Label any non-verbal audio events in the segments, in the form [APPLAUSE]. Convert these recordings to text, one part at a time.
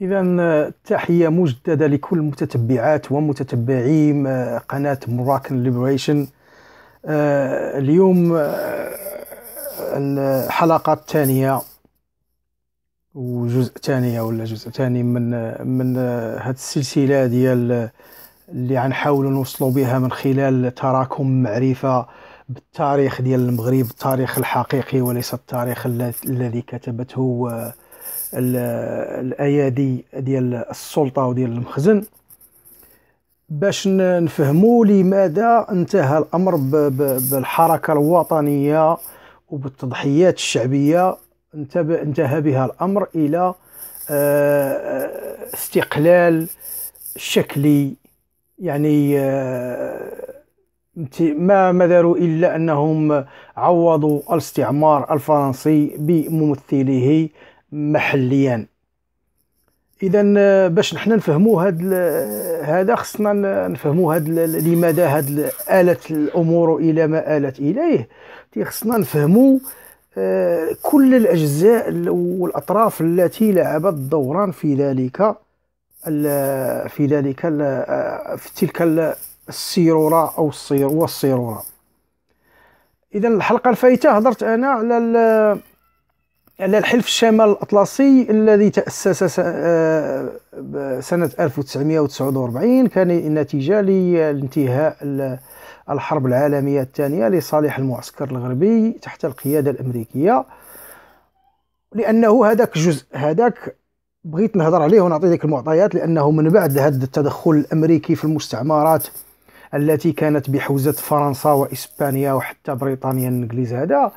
إذا آه، تحية مجددة لكل متتبعات ومتتبعي آه، قناة مراكن آه، ليبريشن اليوم الحلقة الثانية وجزء ثاني ولا جزء ثاني من من هذه السلسلة ديال اللي غنحاولوا نوصلوا بها من خلال تراكم معرفة بالتاريخ ديال المغرب التاريخ الحقيقي وليس التاريخ الذي كتبته الايادي ديال السلطه وديال المخزن باش نفهموا لماذا انتهى الامر بالحركه الوطنيه وبالتضحيات الشعبيه انتهى بها الامر الى آه، استقلال شكلي يعني آه، ما ما داروا الا انهم عوضوا الاستعمار الفرنسي بممثله محليا اذا آه، باش نحنا نفهموا هذا آه، هذا خصنا نفهموا هذا لماذا هذا آلت الامور الى ما آلت اليه خصنا نفهموا آه، كل الاجزاء والاطراف التي لعبت دورا في ذلك في ذلك في تلك السيروره او الصير والسيروره اذا الحلقه الفايته هضرت انا على على الحلف الشمال الأطلسي الذي تأسس آه، سنة 1949 كان نتيجة لانتهاء الحرب العالمية الثانية لصالح المعسكر الغربي تحت القيادة الأمريكية لأنه هذاك الجزء هذاك بغيت نهضر عليه ونعطي ديك المعطيات لأنه من بعد هذا التدخل الأمريكي في المستعمرات التي كانت بحوزة فرنسا وإسبانيا وحتى بريطانيا الإنجليز هذا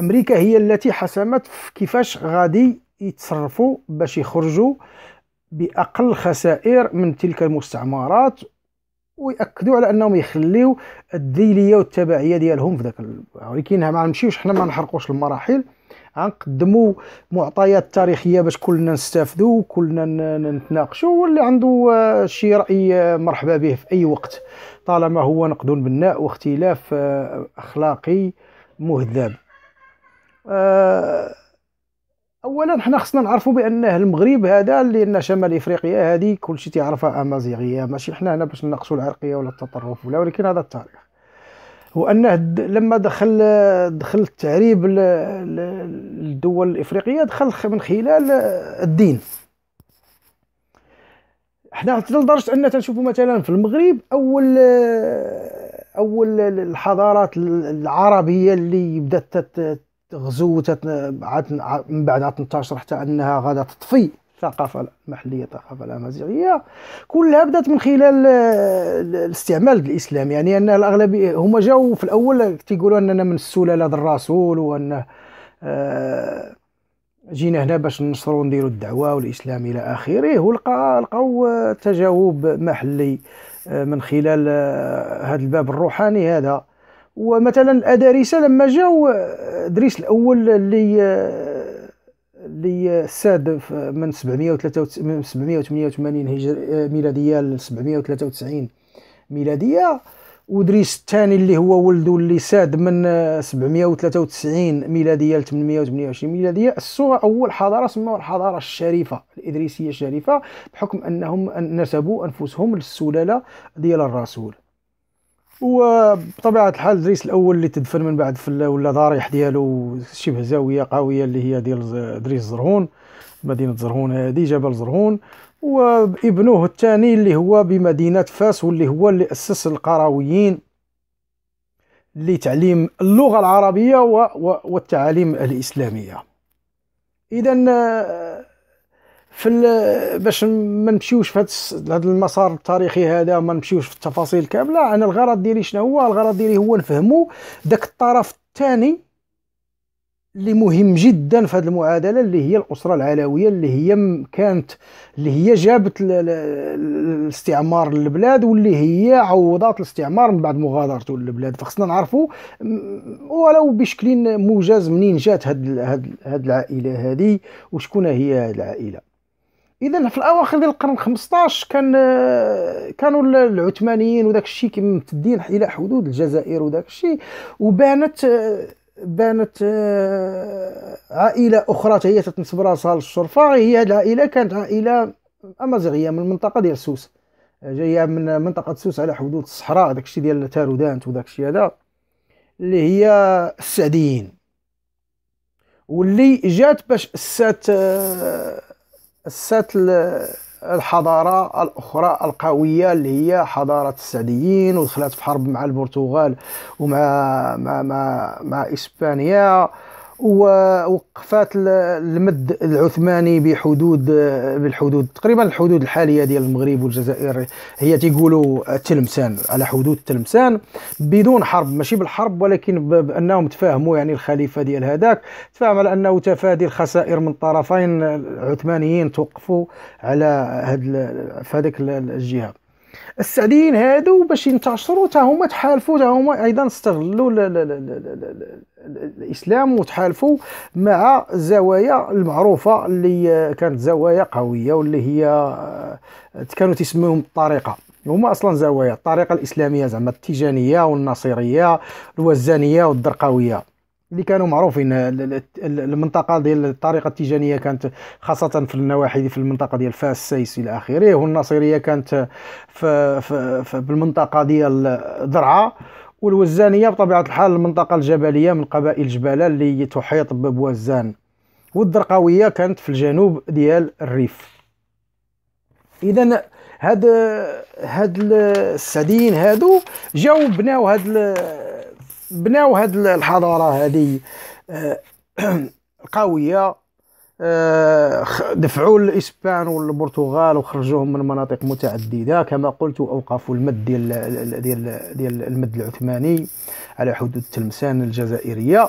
امريكا هي التي حسمت في كيفاش غادي يتصرفوا باش يخرجوا باقل خسائر من تلك المستعمرات وياكدوا على انهم يخليو الديليه والتبعيه ديالهم في ذاك ولكن ما نمشيوش حنا ما نحرقوش المراحل غنقدموا معطيات تاريخيه باش كلنا نستافدوا وكلنا نتناقشوا واللي عنده آه، شي راي آه، مرحبا به في اي وقت طالما هو نقد بناء واختلاف آه، اخلاقي مهذب آه، اولا حنا خصنا نعرفوا بانه المغرب هذا لان شمال افريقيا هذه كلشي تيعرفها امازيغيه ماشي حنا هنا باش نناقشوا العرقيه ولا التطرف ولا ولكن هذا التاريخ هو انه لما دخل دخل التعريب للدول الافريقيه دخل من خلال الدين حنا لدرجه ان تنشوفوا مثلا في المغرب اول اول الحضارات العربيه اللي بدات غزوت من بعد عاد حتى انها غادا تطفي الثقافه المحليه الثقافه الامازيغيه كلها بدات من خلال آه، الاستعمال الاسلام يعني ان الاغلبيه هما جاوا في الاول تيقولوا اننا من السلاله الرسول وان آه، جينا هنا باش ننشروا نديروا الدعوه والاسلام الى اخره ولقى لقاو آه، تجاوب محلي من خلال هذا الباب الروحاني هذا ومثلا الادارسه لما جاو ادريس آه، الاول اللي آه، اللي آه، ساد من 783 من 788 هجر ميلاديه ل 793 ميلاديه ودريس الثاني اللي هو ولده اللي ساد من 793 ميلاديه ل 828 ميلاديه الصوره اول حضاره سموها الحضاره الشريفه الادريسيه الشريفه بحكم انهم نسبوا انفسهم للسلاله ديال الرسول وبطبيعه الحال دريس الاول اللي تدفن من بعد في ولا ضريح ديالو شبه زاويه قويه اللي هي ديال دريس زرهون مدينه زرهون هذه جبل زرهون وابنه الثاني اللي هو بمدينه فاس واللي هو اللي اسس القرويين لتعليم اللغه العربيه والتعاليم الاسلاميه اذا آه، في باش ما نمشيوش في هذا المسار التاريخي هذا ما نمشيوش في التفاصيل كامله انا الغرض ديالي شنو هو الغرض ديالي هو نفهموا ذاك الطرف الثاني اللي مهم جدا في هذه المعادله اللي هي الاسره العلويه اللي هي كانت اللي هي جابت الاستعمار للبلاد واللي هي عوضات الاستعمار من بعد مغادرته للبلاد فخصنا نعرفوا ولو بشكل موجز منين جات هاد هاد العائله هذه وشكون هي هاد العائله اذا في الاواخر ديال القرن 15 كان آه، كانوا العثمانيين وداك الشيء ممتدين الى حدود الجزائر وداك الشيء وبانت آه، بانت آه، عائله اخرى هي تتنسب راسها للشرفه هي العائله كانت عائله امازيغيه من المنطقه ديال سوس جايه من منطقه سوس على حدود الصحراء داك الشيء ديال تارودانت وداك الشيء هذا اللي هي السعديين واللي جات باش اسات السات الحضارة الأخرى القوية اللي هي حضارة السعديين ودخلت في حرب مع البرتغال ومع مع مع مع إسبانيا ووقفات المد العثماني بحدود بالحدود تقريبا الحدود الحاليه ديال المغرب والجزائر هي تيقولوا تلمسان على حدود تلمسان بدون حرب ماشي بالحرب ولكن بانهم تفاهموا يعني الخليفه ديال هذاك تفاهم على انه تفادي الخسائر من طرفين العثمانيين توقفوا على هذا في هذيك الجهه السعديين هادو باش ينتشروا حتى هما تحالفوا حتى هما ايضا استغلوا الاسلام وتحالفوا مع الزوايا المعروفه اللي كانت زوايا قويه واللي هي آه، كانوا تسميهم الطريقه هما اصلا زوايا الطريقه الاسلاميه زعما التيجانيه والناصريه الوزانيه والدرقاويه اللي كانوا معروفين المنطقه ديال الطريقه التيجانيه كانت خاصه في النواحي في المنطقه ديال فاس سيس الى اخره والناصريه كانت في, في, في بالمنطقه ديال درعا والوزانيه بطبيعه الحال المنطقه الجبليه من قبائل جباله اللي تحيط بوزان والدرقاويه كانت في الجنوب ديال الريف اذا هاد هاد الساديين هادو جاو بناو هاد بناو هاد الحضاره هادي آه، [CLEARS THROAT] قويه آه، دفعوا الاسبان والبرتغال وخرجوهم من مناطق متعدده كما قلت اوقفوا المد ديال ديال ديال المد العثماني على حدود تلمسان الجزائريه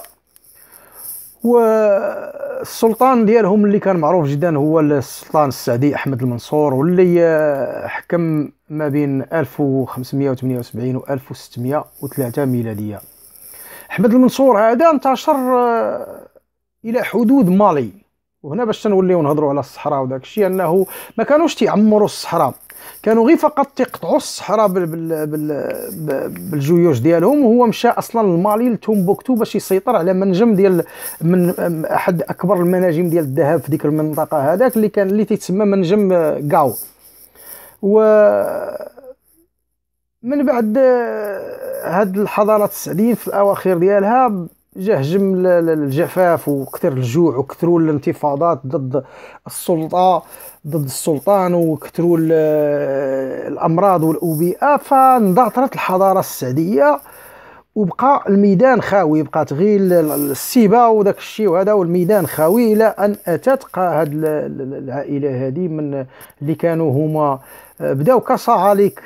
والسلطان ديالهم اللي كان معروف جدا هو السلطان السعدي احمد المنصور واللي آه، حكم ما بين 1578 و 1603 ميلاديه احمد المنصور هذا انتشر آه، الى حدود مالي وهنا باش تنوليو نهضروا على الصحراء وداك الشيء انه ما كانوش تيعمروا الصحراء كانوا غير فقط تقطعوا الصحراء بال بال بال بالجيوش ديالهم وهو مشى اصلا المالي لتومبوكتو باش يسيطر على منجم ديال من احد اكبر المناجم ديال الذهب في ديك المنطقه هذاك اللي كان اللي تيتسمى منجم كاو آه، و من بعد آه، هاد الحضارات السعديين في الاواخر ديالها جا هجم الجفاف وكثر الجوع وكثروا الانتفاضات ضد السلطه ضد السلطان وكثروا آه، الامراض والاوبئه فاندثرت الحضاره السعديه وبقى الميدان خاوي بقات غير السيبه وداك الشيء وهذا والميدان خاوي الى ان اتت هاد العائله هذه من اللي كانوا هما آه، بداو كصعاليك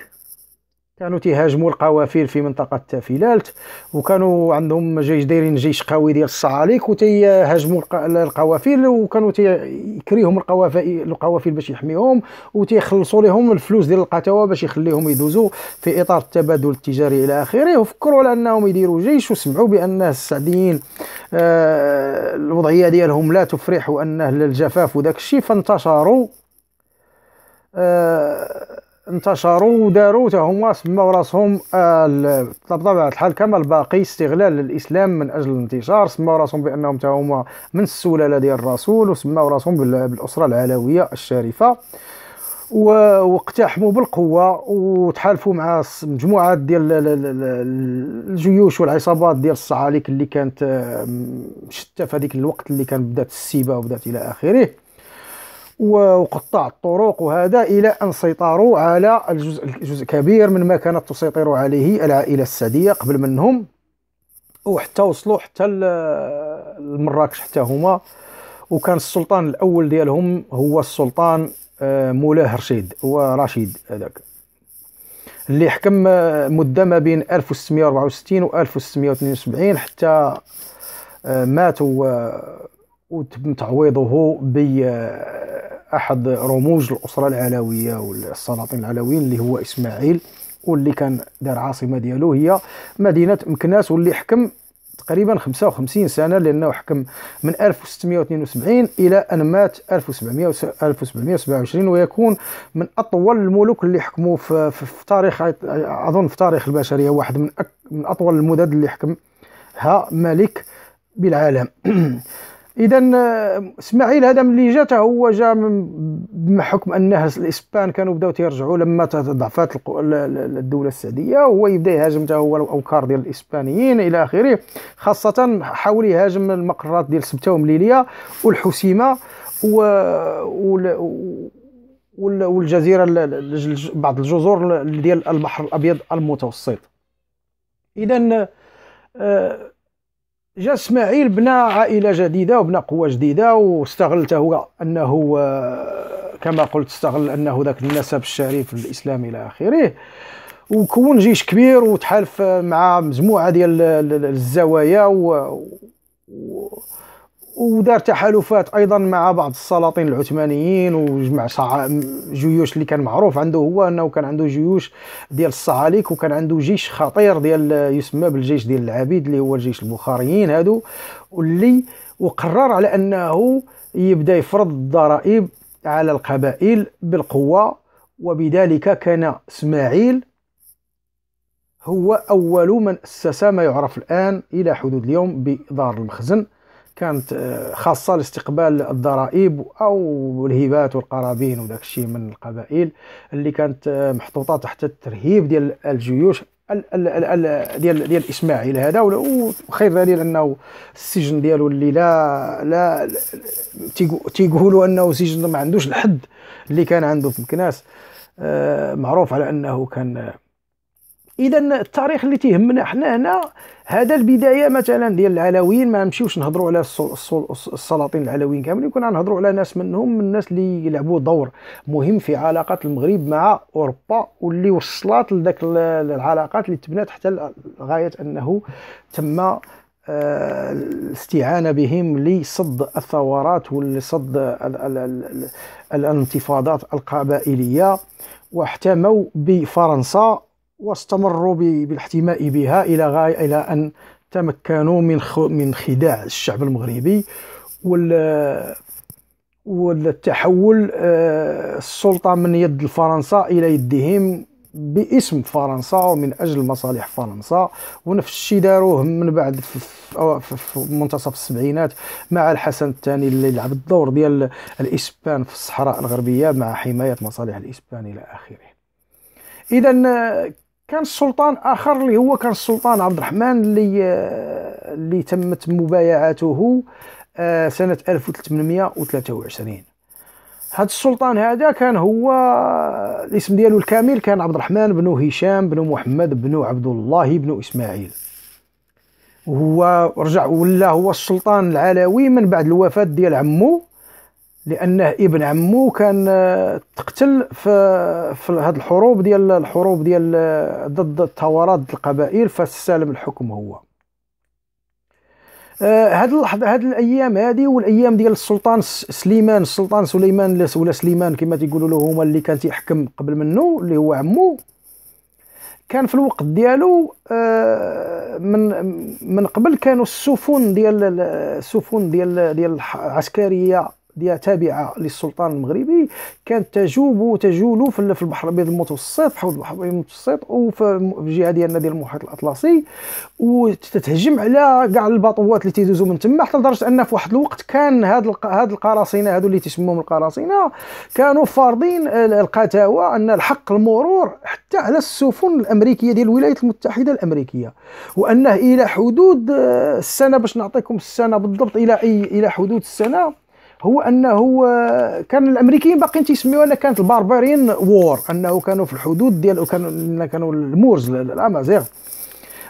كانوا تيهاجموا القوافل في منطقه تافيلالت وكانوا عندهم جيش دايرين جيش قوي ديال الصعاليك وتيهاجموا القوافل وكانوا تيكريهم القوافل القوافل باش يحميهم وتيخلصوا لهم الفلوس ديال القتاوه باش يخليهم يدوزوا في اطار التبادل التجاري الى اخره وفكروا على انهم يديروا جيش وسمعوا بان السعديين آه الوضعيه ديالهم لا تفرح وانه الجفاف وداك الشيء فانتشروا آه انتشروا وداروا تا هما سماو راسهم بطبيعه الحال كما الباقي استغلال الاسلام من اجل الانتشار سماو راسهم بانهم تا هما من السلاله ديال الرسول وسماو راسهم بالاسره العلويه الشريفه واقتحموا بالقوه وتحالفوا مع مجموعات ديال الجيوش والعصابات ديال الصعاليك اللي كانت شتى في هذيك الوقت اللي كان بدات السيبه وبدات الى اخره وقطاع الطرق وهذا الى ان سيطروا على الجزء جزء كبير من ما كانت تسيطر عليه العائله السعديه قبل منهم وحتى وصلوا حتى لمراكش حتى هما وكان السلطان الاول ديالهم هو السلطان آه، مولاه رشيد هو رشيد هذاك اللي حكم آه، مده ما بين 1664 و 1672 حتى آه، مات هو وتم تعويضه بأحد آه، رموز الأسرة العلوية والسلاطين العلويين اللي هو إسماعيل واللي كان دار عاصمة ديالو هي مدينة مكناس واللي حكم تقريبا 55 سنة لأنه حكم من 1672 إلى أن مات 1700 1727 ويكون من أطول الملوك اللي حكموا في, في تاريخ أظن في تاريخ البشرية واحد من من أطول المدد اللي حكمها ملك بالعالم [CLEARS THROAT] اذا آه، اسماعيل هذا ملي جا هو جا بحكم ان الاسبان كانوا بداو تيرجعوا لما ضعفات الدوله السعديه هو يبدا يهاجم حتى هو الاوكار ديال الاسبانيين الى اخره خاصه حاول يهاجم المقرات ديال سبته ومليليه والحسيمه و... وال... والجزيره بعض الجزر ديال البحر الابيض المتوسط اذا آه جا اسماعيل بنى عائله جديده وبنى قوه جديده واستغلته هو انه آه، كما قلت استغل انه ذاك النسب الشريف الاسلامي الى اخره وكون جيش كبير وتحالف مع مجموعه ديال الزوايا و, و... ودار تحالفات ايضا مع بعض السلاطين العثمانيين وجمع صع... جيوش اللي كان معروف عنده هو انه كان عنده جيوش ديال الصعاليك وكان عنده جيش خطير ديال يسمى بالجيش ديال العبيد اللي هو الجيش البخاريين هادو واللي وقرر على انه يبدا يفرض الضرائب على القبائل بالقوه وبذلك كان اسماعيل هو اول من اسس ما يعرف الان الى حدود اليوم بدار المخزن كانت آه، خاصه لاستقبال الضرائب او الهبات والقرابين وداك الشيء من القبائل اللي كانت آه، محطوطه تحت الترهيب ديال الجيوش ديال ديال اسماعيل هذا وخير دليل انه السجن ديالو اللي لا لا تيقولوا انه سجن ما عندوش الحد اللي كان عنده في مكناس آه، معروف على انه كان اذا التاريخ اللي تيهمنا حنا هنا هذا البدايه مثلا ديال العلويين ما نمشيوش نهضروا على السلاطين العلويين كاملين كنا نهضروا على ناس منهم من الناس اللي يلعبوا دور مهم في علاقات المغرب مع اوروبا واللي وصلت لذاك العلاقات اللي تبنات حتى لغايه انه تم آه، الاستعانه بهم لصد الثورات ولصد الانتفاضات القبائليه واحتموا بفرنسا واستمروا بالاحتماء بها الى غايه الى ان تمكنوا من من خداع الشعب المغربي وال والتحول آه، السلطه من يد فرنسا الى يدهم باسم فرنسا ومن اجل مصالح فرنسا ونفس الشيء داروه من بعد في منتصف السبعينات مع الحسن الثاني اللي لعب الدور ديال الاسبان في الصحراء الغربيه مع حمايه مصالح الاسبان الى اخره اذا آه، كان السلطان اخر اللي هو كان السلطان عبد الرحمن اللي آه، اللي تمت مبايعته آه، سنه 1823 هذا السلطان هذا كان هو آه، الاسم ديالو الكامل كان عبد الرحمن بن هشام بن محمد بن عبد الله بن اسماعيل وهو رجع ولا هو السلطان العلوي من بعد الوفاه ديال عمو لانه ابن عمو كان آه، تقتل في في هذه الحروب ديال الحروب ديال آه، ضد الثورات القبائل فاستلم الحكم هو آه، هاد اللحظه هاد الايام هادي والايام ديال السلطان سليمان السلطان سليمان ولا سليمان كما تيقولوا له هما اللي كان تيحكم قبل منه اللي هو عمو كان في الوقت ديالو من من قبل كانوا السفن ديال السفن ديال ديال العسكريه دي تابعه للسلطان المغربي كانت تجوب تجول في البحر الابيض المتوسط حوض البحر الابيض المتوسط وفي الجهه ديالنا ديال المحيط الاطلسي وتتهجم على كاع الباطوات اللي تيدوزو من تما حتى لدرجه ان في واحد الوقت كان هاد هاد القراصنه هادو اللي تسموهم القراصنه كانوا فارضين القتاوى ان الحق المرور حتى على السفن الامريكيه ديال الولايات المتحده الامريكيه وانه الى حدود آه، السنه باش نعطيكم السنه بالضبط الى اي الى حدود السنه هو انه كان الامريكيين باقيين تيسميوها كانت الباربارين وور انه كانوا في الحدود ديال كانوا كانوا المورز الامازيغ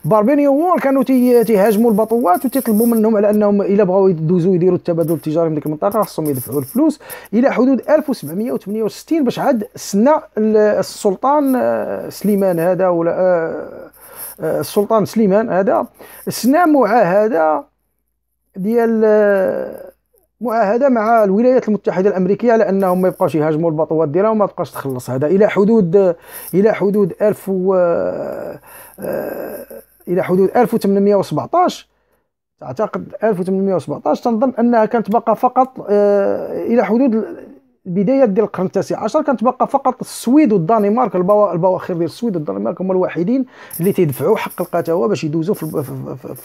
باربينيو وور كانوا تيهاجموا البطوات وتيطلبوا منهم على انهم الا بغاو يدوزوا يديروا التبادل التجاري من ديك المنطقه خاصهم يدفعوا الفلوس الى حدود 1768 باش عاد سنى آه، آه، آه، السلطان سليمان هذا ولا السلطان سليمان هذا سنى معاهده ديال معاهده مع الولايات المتحده الامريكيه على انهم ما يبقاش يهاجموا البطوات ديالها وما تبقاش تخلص هذا الى حدود الى حدود ألف و آه، آه، الى حدود 1817 اعتقد 1817 تنظن انها كانت باقا فقط آه، الى حدود بدايه ديال القرن التاسع عشر كانت باقا فقط السويد والدنمارك البواخر ديال السويد والدنمارك هما الوحيدين اللي تيدفعوا حق القتاوه باش يدوزوا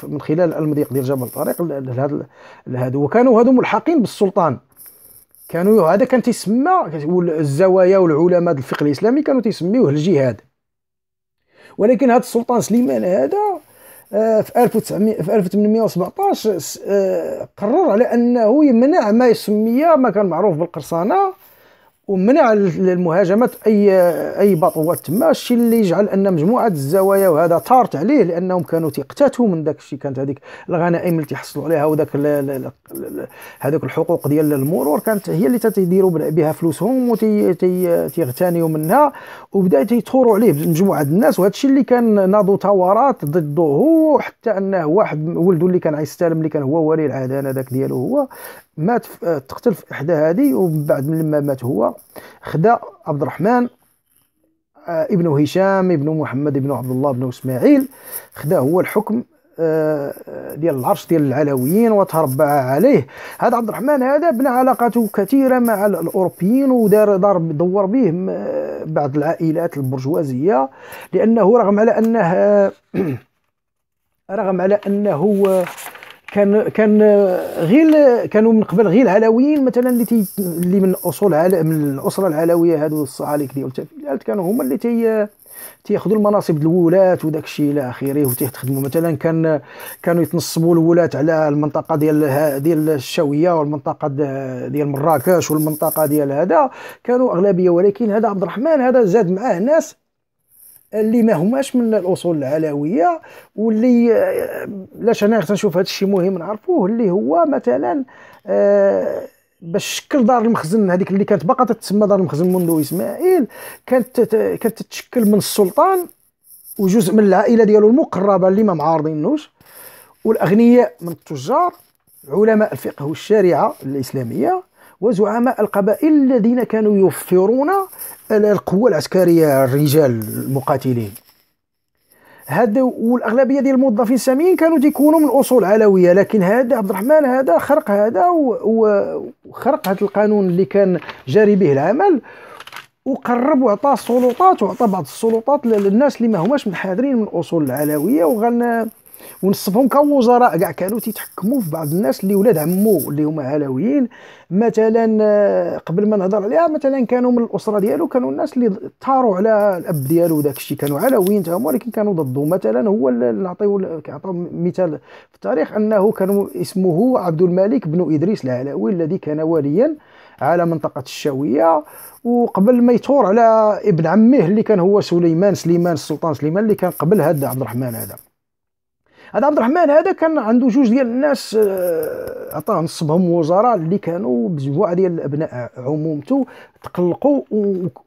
من خلال المضيق ديال جبل طريق لهذا وكانوا هادو ملحقين بالسلطان كانوا هذا كان تيسمى الزوايا والعلماء الفقه الاسلامي كانوا تيسميوه الجهاد ولكن هذا السلطان سليمان هذا آه، في 1900 في 1817 آه، قرر على انه يمنع ما يسمي ما كان معروف بالقرصانه ومنع المهاجمات اي اي بطوات تما الشيء اللي يجعل ان مجموعه الزوايا وهذا ثارت عليه لانهم كانوا تيقتاتوا من داك الشيء كانت هذيك الغنائم اللي تيحصلوا عليها وداك هذوك الحقوق ديال المرور كانت هي اللي تيديروا بها فلوسهم وتيغتنيوا منها وبدا تيثوروا عليه مجموعه الناس وهذا الشيء اللي كان ناضوا ثورات ضده حتى انه واحد ولده اللي كان يستلم اللي كان هو ولي العهد انا ديالو هو مات آه، تقتل في احدى هذه ومن بعد من لما مات هو خدا عبد الرحمن آه، ابن هشام ابن محمد ابن عبد الله ابن اسماعيل خدا هو الحكم آه، ديال العرش ديال العلويين وتربع عليه هذا عبد الرحمن هذا بنى علاقاته كثيره مع الاوروبيين ودار دار دور به بعض العائلات البرجوازيه لانه رغم على انه [CLEARS THROAT] رغم على انه كان كان غير كانوا من قبل غير العلويين مثلا اللي تي اللي من اصول عل... من الاسره العلويه هادو الصعاليك ديال التفيلات كانوا هما اللي تي تياخذوا المناصب الولاة وداك الشيء الى اخره وتيخدموا مثلا كان كانوا يتنصبوا الولاة على المنطقه ديال ديال الشاويه والمنطقه ديال مراكش والمنطقه ديال هذا كانوا اغلبيه ولكن هذا عبد الرحمن هذا زاد معاه ناس اللي ما هماش من الاصول العلويه واللي آه، لاش انا تنشوف هذا الشيء مهم نعرفوه اللي هو مثلا آه، باش شكل دار المخزن هذيك اللي كانت باقا تتسمى دار المخزن منذ اسماعيل كانت كانت تتشكل من السلطان وجزء من العائله ديالو المقربه اللي ما معارضينوش والاغنياء من التجار علماء الفقه والشريعه الاسلاميه وزعماء القبائل الذين كانوا يوفرون القوة العسكرية الرجال المقاتلين هذا والاغلبيه ديال الموظفين الساميين كانوا تيكونوا من اصول علويه لكن هذا عبد الرحمن هذا خرق هذا وخرق هذا القانون اللي كان جاري به العمل وقرب وعطى السلطات وعطى بعض السلطات للناس اللي ما هماش منحدرين من أصول العلويه وغن ونصفهم كوزراء كاع كانوا تيتحكموا في بعض الناس اللي ولاد عمو اللي هما هلاويين مثلا آه، قبل ما نهضر عليها مثلا كانوا من الاسره ديالو كانوا الناس اللي ثاروا على الاب ديالو وداك الشيء كانوا علويين تاهما ولكن كانوا ضده مثلا هو نعطيو كيعطيو مثال في التاريخ انه كان اسمه عبد الملك بن ادريس العلوي الذي كان وليا على منطقة الشاوية وقبل ما يثور على ابن عمه اللي كان هو سليمان سليمان السلطان سليمان اللي كان قبل هذا عبد الرحمن هذا هذا عبد الرحمن هذا كان عنده جوج ديال الناس آه، عطاه نصبهم وزراء اللي كانوا مجموعه ديال ابناء عمومته تقلقوا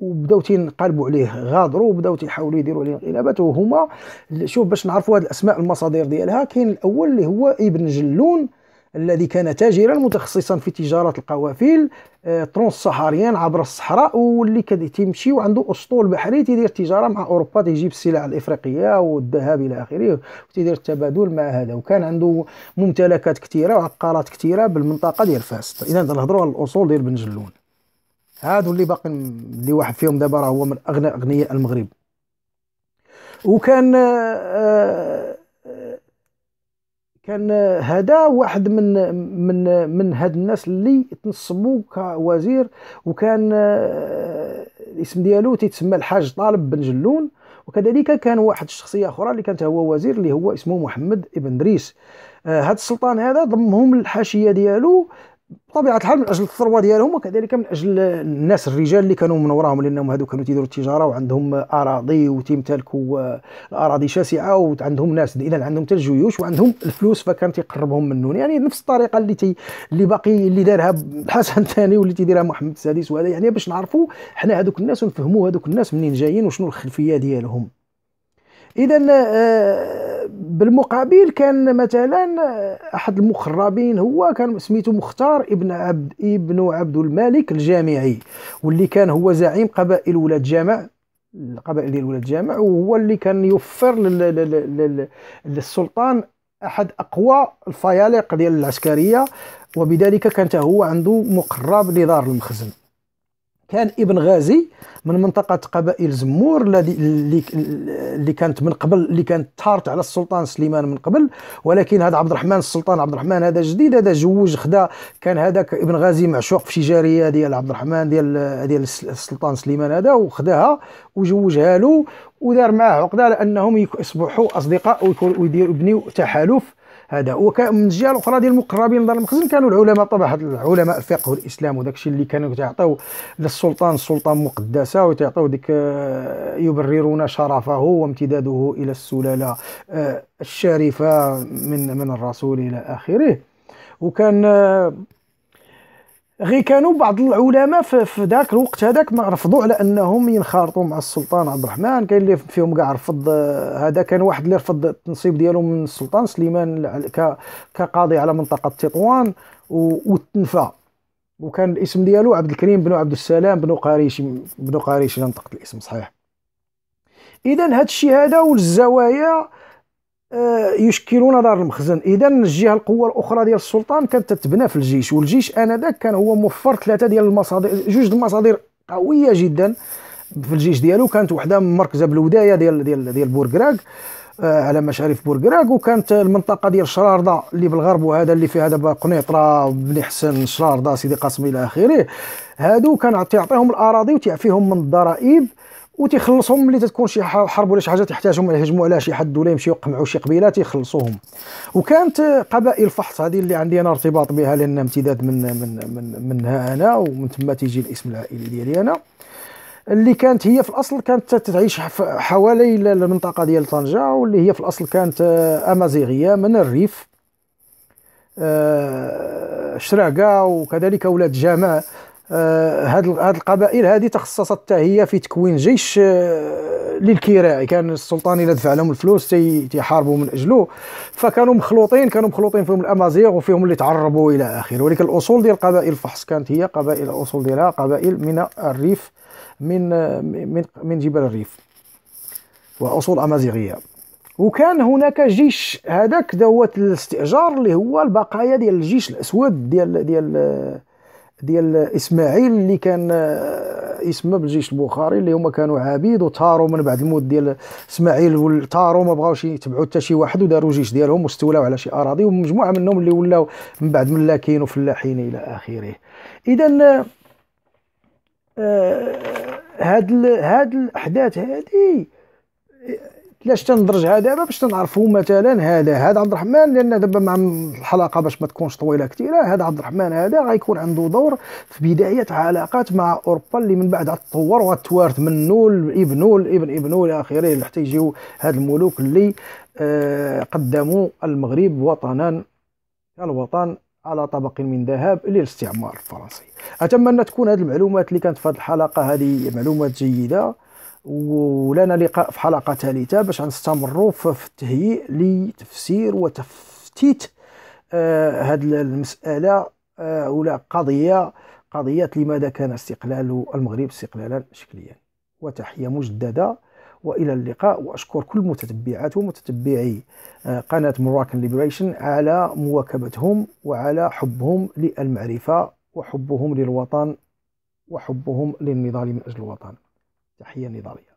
وبداو تينقلبوا عليه غادروا وبداو تيحاولوا يديروا عليه انقلابات وهما شوف باش نعرفوا هاد الاسماء المصادر ديالها كاين الاول اللي هو ابن جلون الذي كان تاجرا متخصصا في تجارة القوافل آه، ترونس صحاريان عبر الصحراء واللي كتمشي وعنده اسطول بحري تيدير تجاره مع اوروبا تيجيب السلع الافريقيه والذهب الى اخره وتيدير التبادل مع هذا وكان عنده ممتلكات كثيره وعقارات كثيره بالمنطقه ديال فاس اذا نهضروا على الاصول ديال بن جلون هادو اللي باقي اللي واحد فيهم دابا راه هو من اغنى اغنياء المغرب وكان آه كان هذا واحد من من من هاد الناس اللي تنصبوا كوزير وكان آه، الاسم ديالو تيتسمى الحاج طالب بن جلون وكذلك كان واحد الشخصيه اخرى اللي كانت هو وزير اللي هو اسمه محمد ابن دريس آه، هاد السلطان هذا ضمهم للحاشيه ديالو بطبيعه الحال من اجل الثروه ديالهم وكذلك من اجل الناس الرجال اللي كانوا من وراهم لانهم هذو كانوا تيديروا التجاره وعندهم اراضي وتيمتلكوا اراضي شاسعه وعندهم ناس اذا عندهم حتى الجيوش وعندهم الفلوس فكان تيقربهم منهم يعني نفس الطريقه اللي تي اللي باقي اللي دارها الحسن [LAUGHS] الثاني واللي تيديرها محمد السادس وهذا يعني باش نعرفوا حنا هذوك الناس ونفهموا هذوك الناس منين جايين وشنو الخلفيه ديالهم اذا آه، بالمقابل كان مثلا آه، احد المخربين هو كان سميتو مختار ابن عبد ابن عبد الملك الجامعي واللي كان هو زعيم قبائل ولاد جامع القبائل ديال ولاد جامع وهو اللي كان يوفر للسلطان احد اقوى الفيالق ديال العسكريه وبذلك كان هو عنده مقرب لدار المخزن كان ابن غازي من منطقة قبائل زمور الذي اللي كانت من قبل اللي كانت تهارت على السلطان سليمان من قبل ولكن هذا عبد الرحمن السلطان عبد الرحمن هذا جديد هذا جوج خدا كان هذاك ابن غازي معشوق في شي جارية ديال عبد الرحمن ديال ديال السلطان سليمان هذا وخداها وجوجها له ودار معاه عقده على انهم يصبحوا اصدقاء ويديروا يبنيوا تحالف هذا ومن الجهه الاخرى ديال المقربين دار المخزن كانوا العلماء طبعا علماء الفقه والاسلام وداك الشيء اللي كانوا تيعطيو للسلطان السلطه مقدسه وتيعطيو ديك آه، يبررون شرفه وامتداده الى السلاله آه، الشريفه من من الرسول الى اخره وكان آه، غير كانوا بعض العلماء في ذاك الوقت هذاك ما رفضوا على انهم ينخرطوا مع السلطان عبد الرحمن كاين اللي فيهم كاع رفض هذا كان واحد اللي رفض التنصيب ديالو من السلطان سليمان كقاضي على منطقه تطوان وتنفى وكان الاسم ديالو عبد الكريم بن عبد السلام بن قريشي بن قريش انا نطقت الاسم صحيح اذا هذا الشيء هذا والزوايا يشكلون دار المخزن اذا الجهه القوه الاخرى ديال السلطان كانت تتبنى في الجيش والجيش انذاك كان هو موفر ثلاثه ديال المصادر جوج المصادر قويه جدا في الجيش ديالو كانت وحده مركزه بالودايه ديال ديال ديال بوركراك آه على مشارف بوركراك وكانت المنطقه ديال شرارده اللي بالغرب وهذا اللي فيها دابا قنيطره بن حسن شرارده سيدي قاسم الى اخره هادو كان تعطيهم الاراضي وتعفيهم من الضرائب وتيخلصهم ملي تتكون شي حرب ولا شي حاجه تحتاجهم يهجموا على شي حد ولا يمشيو يقمعوا شي قبيله تيخلصوهم وكانت قبائل فحص هذه اللي عندي انا ارتباط بها لان امتداد من من من منها انا ومن تما تيجي الاسم العائلي ديالي انا اللي كانت هي في الاصل كانت تعيش حوالي المنطقه ديال طنجه واللي هي في الاصل كانت امازيغيه من الريف آه، شراقه وكذلك ولاد جامع آه، هاد هاد القبائل هذه تخصصت حتى هي في تكوين جيش آه، للكراعي كان السلطان الا دفع لهم الفلوس تيحاربوا من اجله فكانوا مخلوطين كانوا مخلوطين فيهم الامازيغ وفيهم اللي تعربوا الى اخره ولكن الاصول ديال قبائل الفحص كانت هي قبائل الاصول ديالها قبائل من الريف من آه، من من جبال الريف واصول امازيغيه وكان هناك جيش هذاك دوت الاستئجار اللي هو البقايا ديال الجيش الاسود ديال ديال ديال اسماعيل اللي كان آه، اسمه بالجيش البخاري اللي هما كانوا عبيد وثاروا من بعد الموت ديال اسماعيل وطاروا ما بغاوش يتبعوا حتى شي واحد وداروا جيش ديالهم واستولوا على شي اراضي ومجموعه منهم اللي ولاو من بعد ملاكين وفلاحين الى اخره اذا آه، آه، هاد هاد الاحداث هذه علاش تنرجع دابا باش تنعرفوا مثلا هذا هذا عبد الرحمن لان دابا مع الحلقه باش ما تكونش طويله كثيره هذا عبد الرحمن هذا غيكون عنده دور في بدايه علاقات مع اوروبا اللي من بعد غتطور وغتوارث منه لابنه لابن ابنه الى اخره حتى يجيو هاد الملوك اللي آه، قدموا المغرب وطنا كالوطن على طبق من ذهب للاستعمار الفرنسي اتمنى تكون هذه المعلومات اللي كانت في هذه الحلقه هذه معلومات جيده ولنا لقاء في حلقه ثالثه باش نستمروا في التهيئ لتفسير وتفتيت هذه آه، المساله آه، ولا قضيه قضيه لماذا كان استقلال المغرب استقلالا شكليا وتحيه مجدده والى اللقاء واشكر كل متتبعات ومتتبعي آه، قناه مراكن ليبريشن على مواكبتهم وعلى حبهم للمعرفه وحبهم للوطن وحبهم للنضال من اجل الوطن الاستحيه النضاليه